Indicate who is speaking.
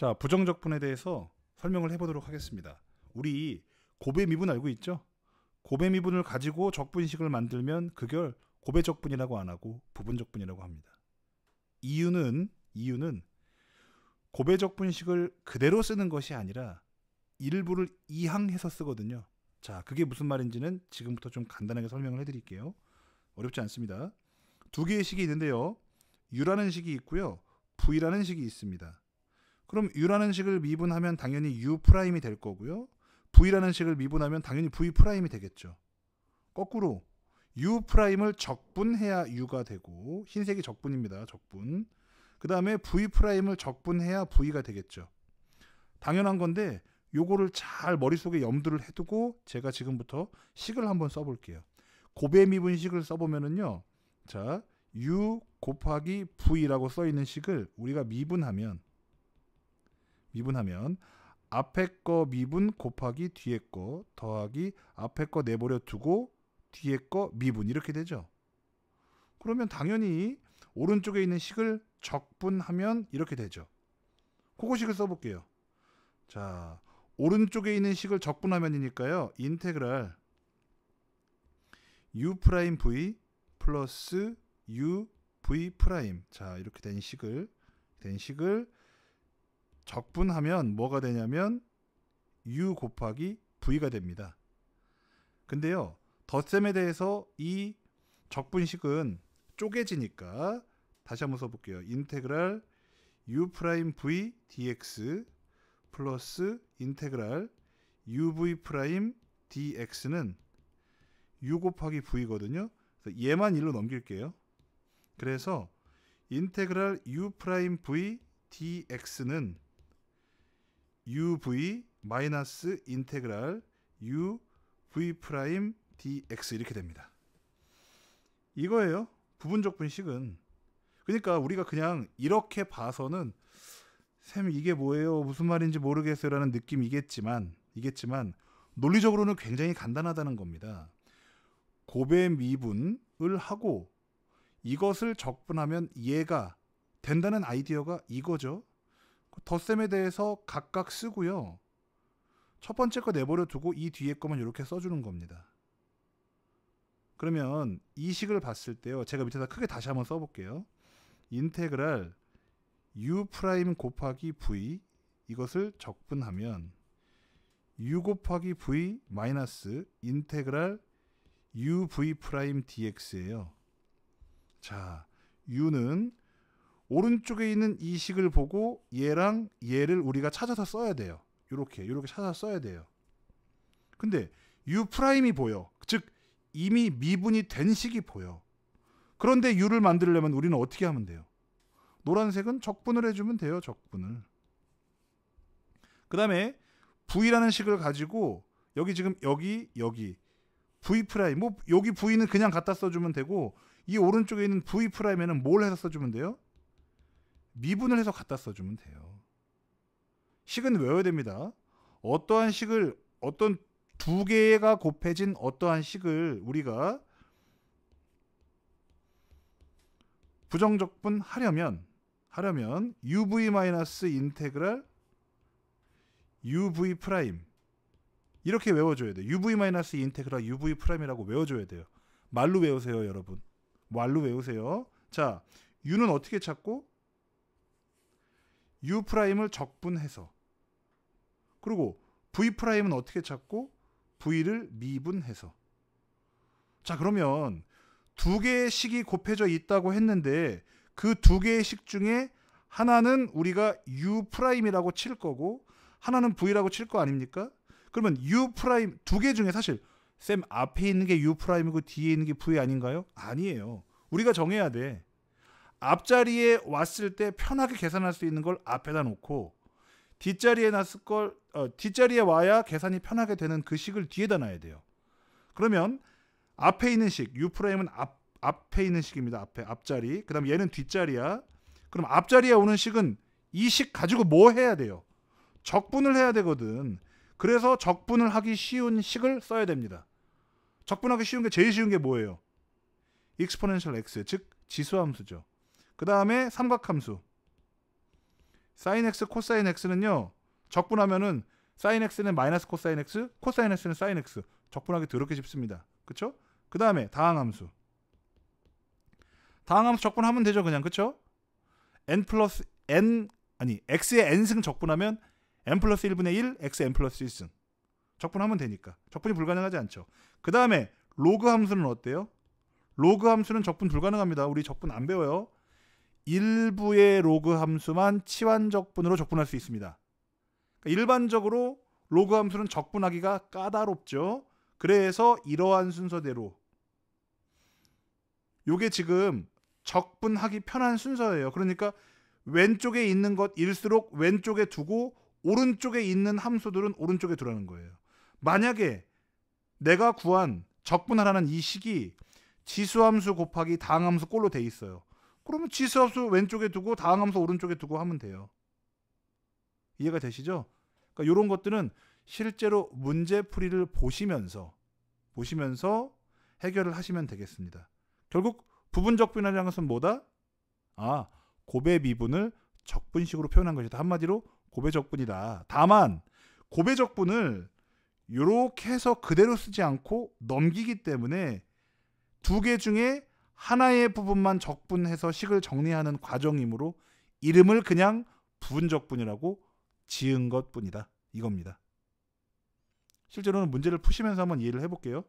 Speaker 1: 자, 부정적 분에 대해서 설명을 해보도록 하겠습니다. 우리 고배 미분 알고 있죠? 고배 미분을 가지고 적분식을 만들면 그걸 고배적 분이라고 안 하고 부분적 분이라고 합니다. 이유는 이유는 고배적 분식을 그대로 쓰는 것이 아니라 일부를 이항해서 쓰거든요. 자, 그게 무슨 말인지는 지금부터 좀 간단하게 설명을 해드릴게요. 어렵지 않습니다. 두 개의 식이 있는데요. U라는 식이 있고요. V라는 식이 있습니다. 그럼 u라는 식을 미분하면 당연히 u 프라임이 될 거고요. v라는 식을 미분하면 당연히 v 프라임이 되겠죠. 거꾸로 u 프라임을 적분해야 u가 되고 흰색이 적분입니다. 적분. 그 다음에 v 프라임을 적분해야 v가 되겠죠. 당연한 건데 요거를 잘 머릿속에 염두를 해두고 제가 지금부터 식을 한번 써볼게요. 고배 미분식을 써보면은요. 자, u 곱하기 v라고 써있는 식을 우리가 미분하면 미분하면 앞에 거 미분 곱하기 뒤에 거 더하기 앞에 거 내버려 두고 뒤에 거 미분 이렇게 되죠. 그러면 당연히 오른쪽에 있는 식을 적분하면 이렇게 되죠. 그거식을 써볼게요. 자, 오른쪽에 있는 식을 적분하면이니까요. 인테그랄 u 프라임 v 플러스 u v 프라임 자 이렇게 된 식을 된 식을 적분하면 뭐가 되냐면 u 곱하기 v가 됩니다. 근데요. 덧셈에 대해서 이 적분식은 쪼개지니까 다시 한번 써볼게요. 인테그랄 u 프라임 v dx 플러스 인테그랄 uv 프라임 dx는 u 곱하기 v거든요. 그래서 얘만 1로 넘길게요. 그래서 인테그랄 u 프라임 v dx는 uv 마이너스 인테그랄 u v 프라임 dx 이렇게 됩니다. 이거예요. 부분적 분식은 그러니까 우리가 그냥 이렇게 봐서는 쌤 이게 뭐예요? 무슨 말인지 모르겠어요라는 느낌이겠지만 이겠지만 논리적으로는 굉장히 간단하다는 겁니다. 고배 미분을 하고 이것을 적분하면 이해가 된다는 아이디어가 이거죠. 덧셈에 대해서 각각 쓰고요. 첫 번째 거 내버려 두고 이 뒤에 거만 이렇게 써주는 겁니다. 그러면 이 식을 봤을 때요. 제가 밑에다 크게 다시 한번 써볼게요. 인테그랄 u 프라임 곱하기 v 이것을 적분하면 u 곱하기 v 마이너스 인테그랄 uv 프라임 dx예요. 자, u는 오른쪽에 있는 이 식을 보고 얘랑 얘를 우리가 찾아서 써야 돼요. 이렇게 이렇게 찾아서 써야 돼요. 근데 u 프라임이 보여. 즉 이미 미분이 된 식이 보여. 그런데 u를 만들려면 우리는 어떻게 하면 돼요? 노란색은 적분을 해주면 돼요. 적분을. 그 다음에 v라는 식을 가지고 여기 지금 여기 여기 v 프라임 뭐 여기 v는 그냥 갖다 써주면 되고 이 오른쪽에 있는 v 프라임에는 뭘 해서 써주면 돼요? 미분을 해서 갖다 써주면 돼요. 식은 외워야 됩니다. 어떠한 식을 어떤 두 개가 곱해진 어떠한 식을 우리가 부정적분 하려면 하려면 uv 마이너스 인테그랄 uv 프라임 이렇게 외워줘야 돼요. uv 마이너스 인테그랄 uv 프라임이라고 외워줘야 돼요. 말로 외우세요, 여러분. 말로 외우세요. 자, u는 어떻게 찾고 U 프라임을 적분해서 그리고 V 프라임은 어떻게 찾고 V를 미분해서 자 그러면 두 개의 식이 곱해져 있다고 했는데 그 두 개의 식 중에 하나는 우리가 U 프라임이라고 칠 거고 하나는 V라고 칠 거 아닙니까? 그러면 U 프라임 두 개 중에 사실 쌤 앞에 있는 게 U 프라임이고 뒤에 있는 게 V 아닌가요? 아니에요. 우리가 정해야 돼. 앞자리에 왔을 때 편하게 계산할 수 있는 걸 앞에다 놓고 뒷자리에 놨을 걸 어, 뒷자리에 와야 계산이 편하게 되는 그 식을 뒤에다 놔야 돼요. 그러면 앞에 있는 식 u 프라임은 앞 앞에 있는 식입니다. 앞에 앞자리. 그다음 얘는 뒷자리야. 그럼 앞자리에 오는 식은 이 식 가지고 뭐 해야 돼요? 적분을 해야 되거든. 그래서 적분을 하기 쉬운 식을 써야 됩니다. 적분하기 쉬운 게 제일 쉬운 게 뭐예요? 익스포넨셜 x 즉 지수함수죠. 그 다음에 삼각함수. 사인 x 코사인 x는요. 적분하면은 사인 x는 마이너스 코사인 x, 코사인 x는 사인 x. 적분하기 더럽게 쉽습니다. 그쵸? 그 다음에 다항함수. 다항함수 적분하면 되죠. 그냥 그쵸? n 플러스 n 아니 x의 n승 적분하면 n 플러스 1분의 1, x n 플러스 1승. 적분하면 되니까. 적분이 불가능하지 않죠. 그 다음에 로그 함수는 어때요? 로그 함수는 적분 불가능합니다. 우리 적분 안 배워요. 일부의 로그 함수만 치환적분으로 적분할 수 있습니다. 그러니까 일반적으로 로그 함수는 적분하기가 까다롭죠. 그래서 이러한 순서대로 요게 지금 적분하기 편한 순서예요. 그러니까 왼쪽에 있는 것일수록 왼쪽에 두고 오른쪽에 있는 함수들은 오른쪽에 두라는 거예요. 만약에 내가 구한 적분하라는 이 식이 지수함수 곱하기 당함수 꼴로 돼 있어요. 그러면 지수함수 왼쪽에 두고 다항함수 오른쪽에 두고 하면 돼요. 이해가 되시죠? 그러니까 이런 것들은 실제로 문제 풀이를 보시면서 보시면서 해결을 하시면 되겠습니다. 결국 부분적 분할이라는 것은 뭐다? 아, 고배 미분을 적분식으로 표현한 것이다. 한마디로 고배 적분이다. 다만 고배 적분을 이렇게 해서 그대로 쓰지 않고 넘기기 때문에 두 개 중에 하나의 부분만 적분해서 식을 정리하는 과정이므로 이름을 그냥 부분적분이라고 지은 것뿐이다. 이겁니다. 실제로는 문제를 푸시면서 한번 이해를 해볼게요.